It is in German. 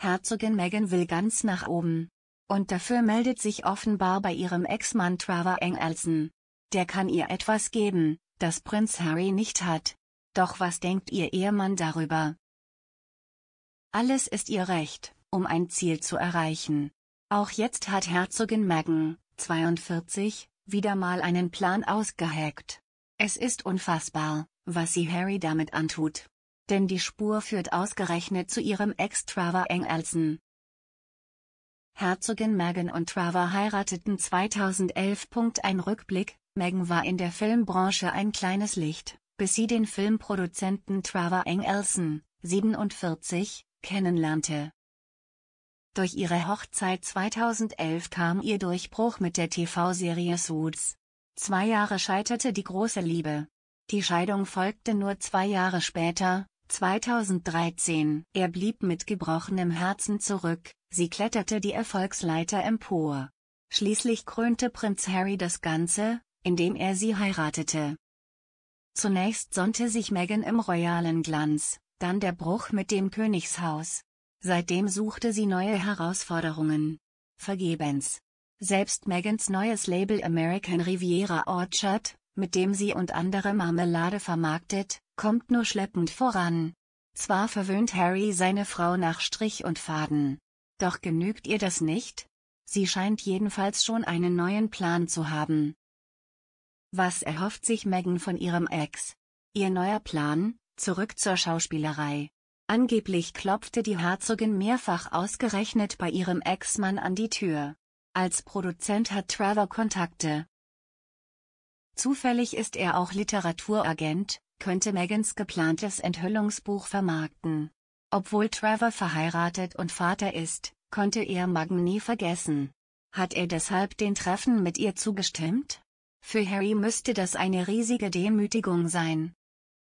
Herzogin Meghan will ganz nach oben. Und dafür meldet sich offenbar bei ihrem Ex-Mann Trevor Engelsen. Der kann ihr etwas geben, das Prinz Harry nicht hat. Doch was denkt ihr Ehemann darüber? Alles ist ihr Recht, um ein Ziel zu erreichen. Auch jetzt hat Herzogin Meghan, 42, wieder mal einen Plan ausgeheckt. Es ist unfassbar, was sie Harry damit antut denn die Spur führt ausgerechnet zu ihrem Ex Trevor Engelsen. Herzogin Meghan und Trevor heirateten 2011. Ein Rückblick, Meghan war in der Filmbranche ein kleines Licht, bis sie den Filmproduzenten Trevor Engelsen, 47, kennenlernte. Durch ihre Hochzeit 2011 kam ihr Durchbruch mit der TV-Serie Suits. Zwei Jahre scheiterte die große Liebe. Die Scheidung folgte nur zwei Jahre später, 2013. Er blieb mit gebrochenem Herzen zurück, sie kletterte die Erfolgsleiter empor. Schließlich krönte Prinz Harry das Ganze, indem er sie heiratete. Zunächst sonnte sich Meghan im royalen Glanz, dann der Bruch mit dem Königshaus. Seitdem suchte sie neue Herausforderungen. Vergebens. Selbst Megans neues Label American Riviera Orchard, mit dem sie und andere Marmelade vermarktet, kommt nur schleppend voran. Zwar verwöhnt Harry seine Frau nach Strich und Faden. Doch genügt ihr das nicht? Sie scheint jedenfalls schon einen neuen Plan zu haben. Was erhofft sich Megan von ihrem Ex? Ihr neuer Plan, zurück zur Schauspielerei. Angeblich klopfte die Herzogin mehrfach ausgerechnet bei ihrem Ex-Mann an die Tür. Als Produzent hat Trevor Kontakte, Zufällig ist er auch Literaturagent, könnte Megans geplantes Enthüllungsbuch vermarkten. Obwohl Trevor verheiratet und Vater ist, konnte er Magen nie vergessen. Hat er deshalb den Treffen mit ihr zugestimmt? Für Harry müsste das eine riesige Demütigung sein,